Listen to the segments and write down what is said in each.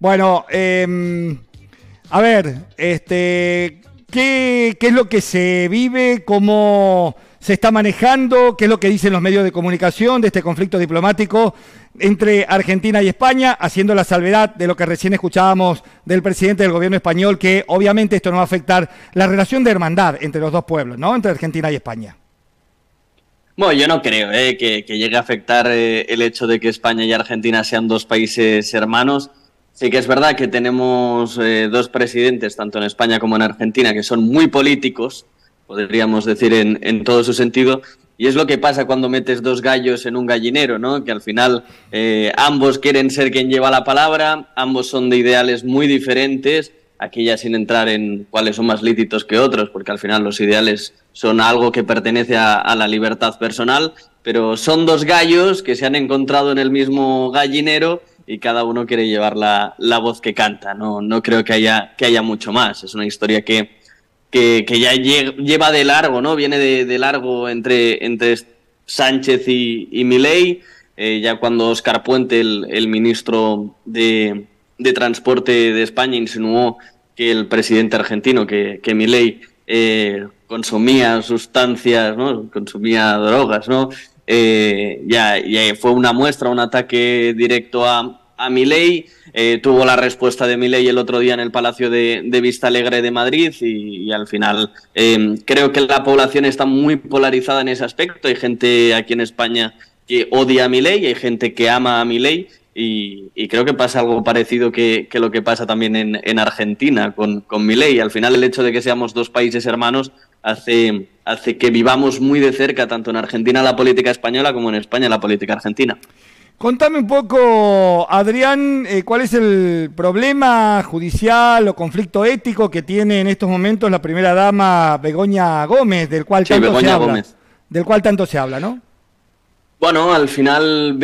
Bueno, em, a ver, este, ¿qué, es lo que se vive? ¿Cómo se está manejando? ¿Qué es lo que dicen los medios de comunicación de este conflicto diplomático entre Argentina y España, haciendo la salvedad de lo que recién escuchábamos del presidente del gobierno español, que obviamente esto no va a afectar la relación de hermandad entre los dos pueblos, ¿no? Entre Argentina y España. Bueno, yo no creo eh, que, llegue a afectar eh, el hecho de que España y Argentina sean dos países hermanos. Sí que es verdad que tenemos eh, dos presidentes, tanto en España como en Argentina, que son muy políticos, podríamos decir en, todo su sentido, y es lo que pasa cuando metes dos gallos en un gallinero, ¿no? Que al final eh, ambos quieren ser quien lleva la palabra, ambos son de ideales muy diferentes, aquí ya sin entrar en cuáles son más lícitos que otros, porque al final los ideales son algo que pertenece a, la libertad personal, pero son dos gallos que se han encontrado en el mismo gallinero y cada uno quiere llevar la, la voz que canta. No, no creo que haya, que haya mucho más. Es una historia que, que, que ya lleva de largo, ¿no? Viene de, de largo entre, entre Sánchez y, y Milei. Eh, ya cuando Oscar Puente, el, el ministro de, de, Transporte de España, insinuó que el presidente argentino, que, que Milei, eh, consumía sustancias, ¿no? consumía drogas, ¿no? Eh, ya, ya, fue una muestra, un ataque directo a, a Milei. Eh, tuvo la respuesta de Milei el otro día en el Palacio de, Vista Alegre de Madrid y, al final eh, creo que la población está muy polarizada en ese aspecto. Hay gente aquí en España que odia a Milei, hay gente que ama a Milei y, y, creo que pasa algo parecido que, lo que pasa también en, Argentina con, con Milei. Al final el hecho de que seamos dos países hermanos hace, hace que vivamos muy de cerca tanto en Argentina la política española como en España la política argentina. Contame un poco, Adrián, eh, cuál es el problema judicial o conflicto ético que tiene en estos momentos la primera dama Begoña Gómez, del cual tanto se habla. Del cual tanto se habla, ¿no? Bueno, al final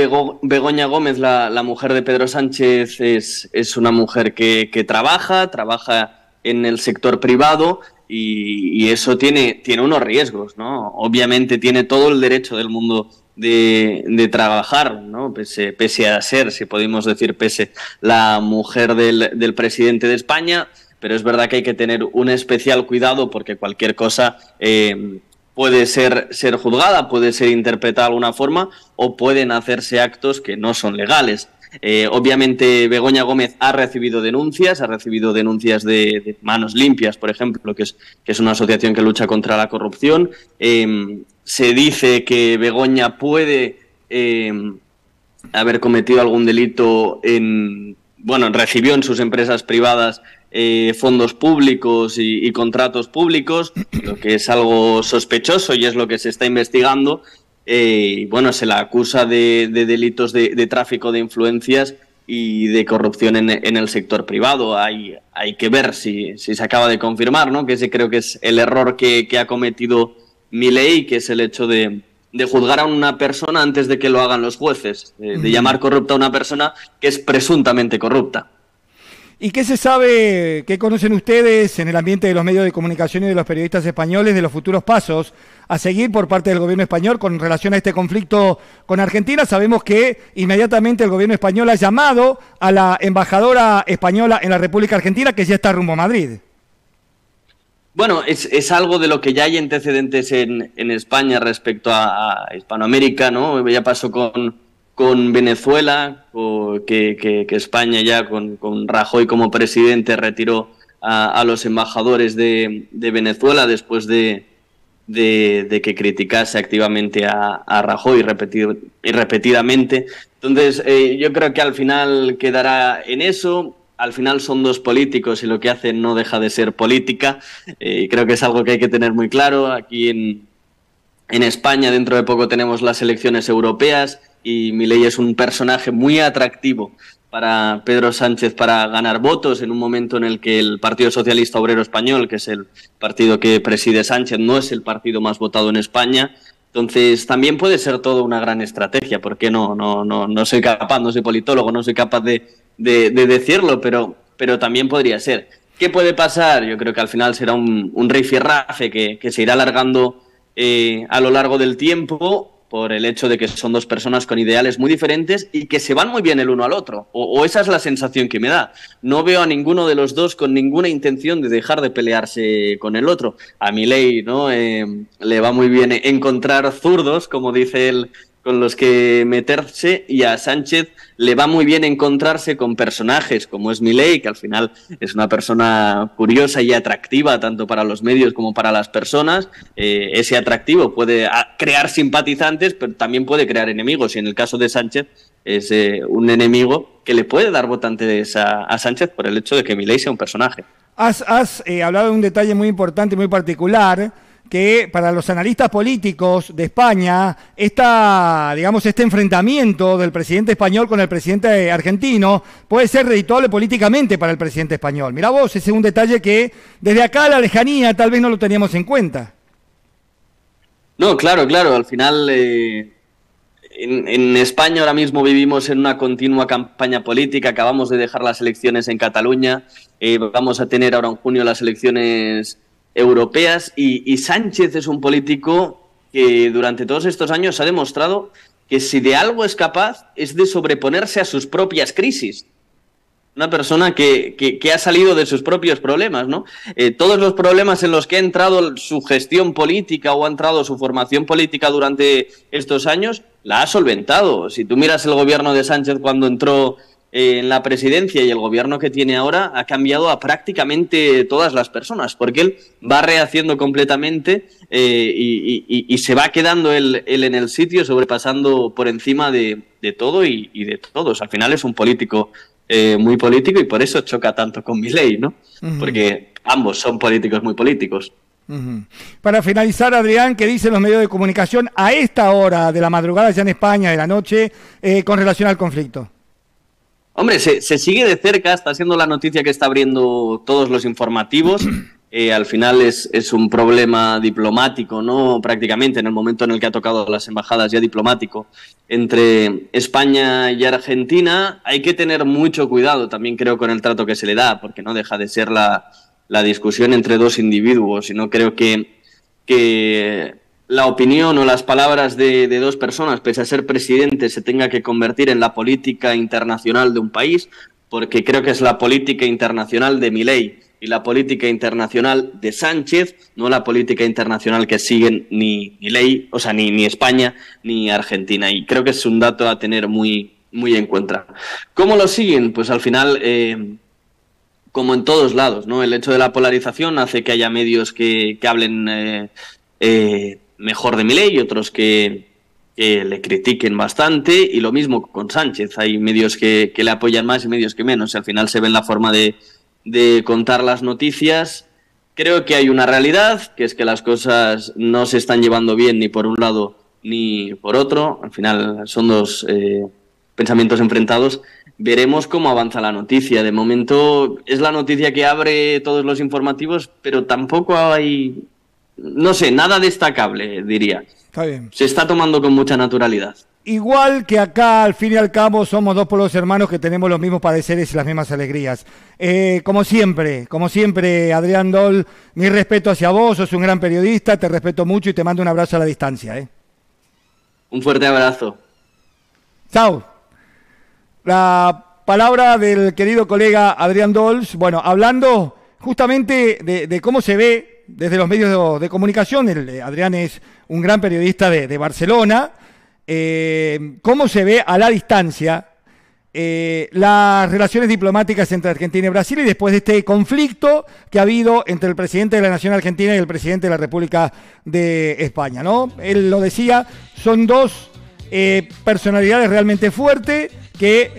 Begoña Gómez, la, mujer de Pedro Sánchez, es, una mujer que, trabaja, trabaja en el sector privado y, eso tiene, tiene unos riesgos, ¿no? Obviamente tiene todo el derecho del mundo de, trabajar, ¿no? Pese, a ser, si podemos decir, pese la mujer del, presidente de España, pero es verdad que hay que tener un especial cuidado porque cualquier cosa eh, puede ser, ser juzgada, puede ser interpretada de alguna forma o pueden hacerse actos que no son legales. Eh, obviamente Begoña Gómez ha recibido denuncias, ha recibido denuncias de, Manos Limpias, por ejemplo, que es, es, una asociación que lucha contra la corrupción. Eh, se dice que Begoña puede em, haber cometido algún delito en... Bueno, recibió en sus empresas privadas eh, fondos públicos y, contratos públicos, lo que es algo sospechoso y es lo que se está investigando. Eh, y bueno, se la acusa de, delitos de, tráfico de influencias y de corrupción en, el sector privado. Hay, hay que ver si, se acaba de confirmar, ¿no? Que ese creo que es el error que ha cometido mi ley, que es el hecho de, juzgar a una persona antes de que lo hagan los jueces, de, de, llamar corrupta a una persona que es presuntamente corrupta. ¿Y qué se sabe, qué conocen ustedes en el ambiente de los medios de comunicación y de los periodistas españoles de los futuros pasos a seguir por parte del gobierno español con relación a este conflicto con Argentina? Sabemos que inmediatamente el gobierno español ha llamado a la embajadora española en la República Argentina que ya está rumbo a Madrid. Bueno, es, es, algo de lo que ya hay antecedentes en, en España respecto a, Hispanoamérica, ¿no? Ya pasó con, con Venezuela, que, que, España ya con, con, Rajoy como presidente retiró a, los embajadores de, de Venezuela después de, de, que criticase activamente a, a Rajoy y repetidamente. Entonces, eh, yo creo que al final quedará en eso al final son dos políticos y lo que hacen no deja de ser política. Eh, creo que es algo que hay que tener muy claro. Aquí en, España dentro de poco tenemos las elecciones europeas y Milei es un personaje muy atractivo para Pedro Sánchez para ganar votos en un momento en el que el Partido Socialista Obrero Español, que es el partido que preside Sánchez, no es el partido más votado en España. Entonces, también puede ser todo una gran estrategia, porque no, no, no, no soy capaz, no soy politólogo, no soy capaz de de, decirlo, pero, pero también podría ser. ¿Qué puede pasar? Yo creo que al final será un, un rifirrafe que, que se irá alargando eh, a lo largo del tiempo por el hecho de que son dos personas con ideales muy diferentes y que se van muy bien el uno al otro. O, esa es la sensación que me da. No veo a ninguno de los dos con ninguna intención de dejar de pelearse con el otro. A ley ¿no? Eh, le va muy bien encontrar zurdos, como dice él con los que meterse y a Sánchez le va muy bien encontrarse con personajes como es Miley, que al final es una persona curiosa y atractiva tanto para los medios como para las personas. Eh, ese atractivo puede ah, crear simpatizantes, pero también puede crear enemigos. Y en el caso de Sánchez es eh, un enemigo que le puede dar votantes a, Sánchez por el hecho de que Miley sea un personaje. Has, eh, hablado de un detalle muy importante, muy particular que para los analistas políticos de España, esta, digamos, este enfrentamiento del presidente español con el presidente argentino puede ser redituable políticamente para el presidente español. Mirá vos, ese es un detalle que desde acá a la lejanía tal vez no lo teníamos en cuenta. No, claro, claro, al final eh, en, España ahora mismo vivimos en una continua campaña política, acabamos de dejar las elecciones en Cataluña, eh, vamos a tener ahora en junio las elecciones europeas y, Sánchez es un político que durante todos estos años ha demostrado que si de algo es capaz es de sobreponerse a sus propias crisis una persona que, ha salido de sus propios problemas, ¿no? Eh, todos los problemas en los que ha entrado su gestión política o ha entrado su formación política durante estos años, la ha solventado. Si tú miras el gobierno de Sánchez cuando entró en eh, la presidencia y el gobierno que tiene ahora ha cambiado a prácticamente todas las personas, porque él va rehaciendo completamente eh, y, se va quedando él, en el sitio, sobrepasando por encima de, todo y, de todos. Al final es un político eh, muy político y por eso choca tanto con mi ley, ¿no? Porque ambos son políticos muy políticos. Para finalizar, Adrián, ¿qué dicen los medios de comunicación a esta hora de la madrugada ya en España, de la noche, con relación al conflicto? Hombre, se, se, sigue de cerca, está siendo la noticia que está abriendo todos los informativos. Eh, al final es, un problema diplomático, ¿no? Prácticamente, en el momento en el que ha tocado las embajadas ya diplomático entre España y Argentina, hay que tener mucho cuidado también, creo, con el trato que se le da, porque no deja de ser la, la discusión entre dos individuos. Y no creo que, que la opinión o las palabras de, dos personas, pese a ser presidente, se tenga que convertir en la política internacional de un país, porque creo que es la política internacional de Milei y la política internacional de Sánchez, no la política internacional que siguen ni o sea, ni, España ni Argentina. Y creo que es un dato a tener muy, muy en cuenta. ¿Cómo lo siguen? Pues al final... Eh, como en todos lados, ¿no? El hecho de la polarización hace que haya medios que, hablen eh, eh, mejor de Milei, otros que, le critiquen bastante, y lo mismo con Sánchez. Hay medios que, le apoyan más y medios que menos. al final se ven la forma de, contar las noticias. Creo que hay una realidad, que es que las cosas no se están llevando bien ni por un lado ni por otro. Al final son dos eh, pensamientos enfrentados. Veremos cómo avanza la noticia. De momento es la noticia que abre todos los informativos, pero tampoco hay no sé, nada destacable, diría. Está bien. Se está tomando con mucha naturalidad. Igual que acá, al fin y al cabo, somos dos pueblos hermanos que tenemos los mismos pareceres y las mismas alegrías. Eh, como siempre, como siempre, Adrián Dol, mi respeto hacia vos, sos un gran periodista, te respeto mucho y te mando un abrazo a la distancia. ¿eh? Un fuerte abrazo. Chao. La palabra del querido colega Adrián Dols, bueno, hablando justamente de cómo se ve desde los medios de, comunicación, eh, Adrián es un gran periodista de, Barcelona, eh, cómo se ve a la distancia eh, las relaciones diplomáticas entre Argentina y Brasil y después de este conflicto que ha habido entre el presidente de la Nación Argentina y el presidente de la República de España. ¿no? Él lo decía, son dos personalidades realmente fuertes que...